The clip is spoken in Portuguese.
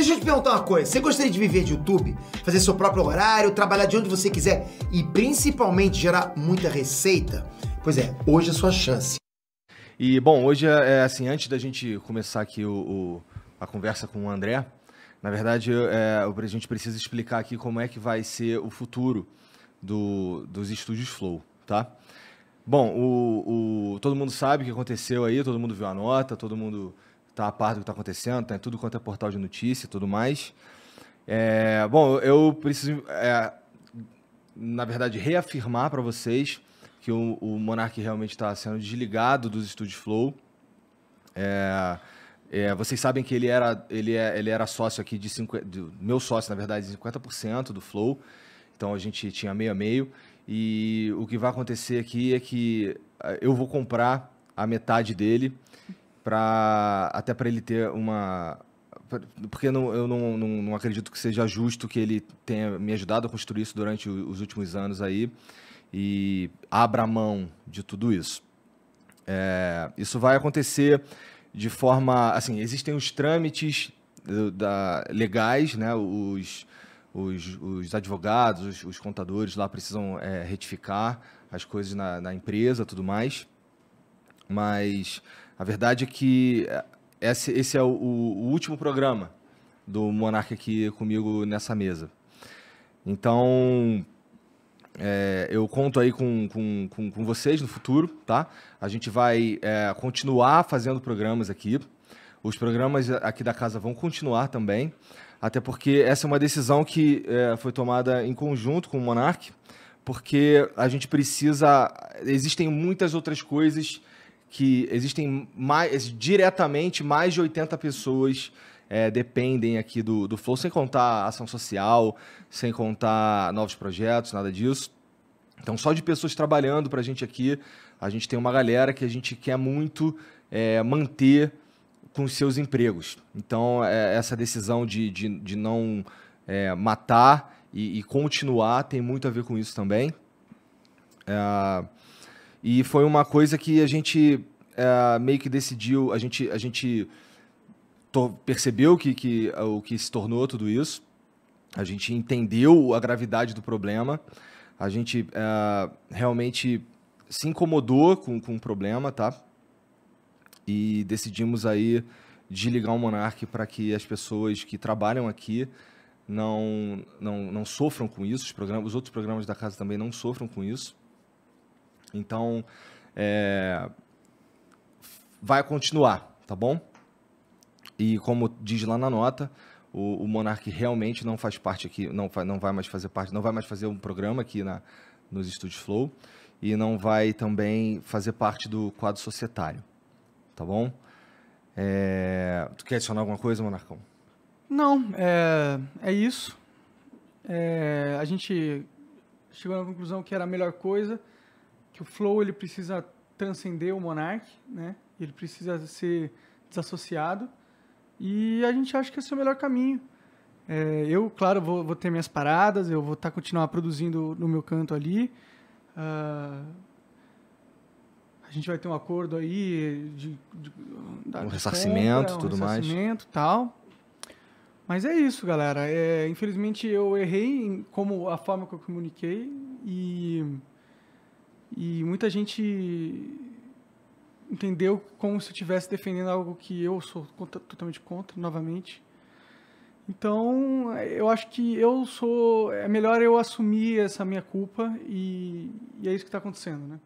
Deixa eu te perguntar uma coisa. Você gostaria de viver de YouTube? Fazer seu próprio horário, trabalhar de onde você quiser e principalmente gerar muita receita? Pois é, hoje é a sua chance. E, bom, hoje, é, é assim, antes da gente começar aqui o, o a conversa com o André, na verdade, é, a gente precisa explicar aqui como é que vai ser o futuro do, dos estúdios Flow, tá? Bom, o, o, todo mundo sabe o que aconteceu aí, todo mundo viu a nota, todo mundo tá a par do que está acontecendo, tá em tudo quanto é portal de notícia e tudo mais. É, bom, eu preciso, é, na verdade, reafirmar para vocês que o, o Monark realmente está sendo desligado dos estúdios Flow. É, é, vocês sabem que ele era, ele, é, ele era sócio aqui de 50, de, meu sócio, na verdade, de 50% do Flow. Então a gente tinha meio a meio. E o que vai acontecer aqui é que é, eu vou comprar a metade dele para até para ele ter uma porque não, eu não, não, não, acredito que seja justo que ele tenha me ajudado a construir isso durante os últimos anos aí e abra mão de tudo isso. É, isso vai acontecer de forma, assim, existem os trâmites da, legais, né? Os, os, os advogados, os, os, contadores lá precisam é, retificar as coisas na, na empresa, tudo mais, mas a verdade é que eh, esse, esse é o, o, último programa do Monarca aqui comigo nessa mesa. Então, é, eu conto aí com, com, com, com, vocês no futuro, tá? A gente vai é, continuar fazendo programas aqui. Os programas aqui da casa vão continuar também, até porque essa é uma decisão que é, foi tomada em conjunto com o Monarque, porque a gente precisa. Existem muitas outras coisas que existem mais, diretamente mais de 80 pessoas é, dependem aqui do, do Flow, sem contar ação social, sem contar novos projetos, nada disso. Então, só de pessoas trabalhando para a gente aqui, a gente tem uma galera que a gente quer muito é, manter com seus empregos. Então, é, essa decisão de, de, de não é, matar e, e, continuar tem muito a ver com isso também. É, e foi uma coisa que a gente é, meio que decidiu, a gente, a gente percebeu que, que, é, o que se tornou tudo isso, a gente entendeu a gravidade do problema, a gente é, realmente se incomodou com, com o problema, tá? E decidimos aí ligar o Monark para que as pessoas que trabalham aqui não, não, não sofram com isso, os, programas, os outros programas da casa também não sofram com isso. Então, é, vai continuar, tá bom? E como diz lá na nota, o, o Monark realmente não faz parte aqui, não, não vai mais fazer parte, não vai mais fazer um programa aqui na, nos estúdios Flow e não vai também fazer parte do quadro societário, tá bom? É, tu quer adicionar alguma coisa, Monarcão? Não, é, é isso. É, a gente chegou na conclusão que era a melhor coisa que o flow ele precisa transcender o monarque, né? Ele precisa ser desassociado. E a gente acha que esse é o melhor caminho. É, eu, claro, vou, vou, ter minhas paradas, eu vou tá, continuar produzindo no meu canto ali. Uh, a gente vai ter um acordo aí de, de, um ressarcimento, compra, tudo ressarcimento, mais. tal. Mas é isso, galera. É, infelizmente eu errei em como a forma que eu comuniquei e e muita gente entendeu como se eu estivesse defendendo algo que eu sou contra, totalmente contra, novamente. Então, eu acho que eu sou. É melhor eu assumir essa minha culpa e, e é isso que está acontecendo, né?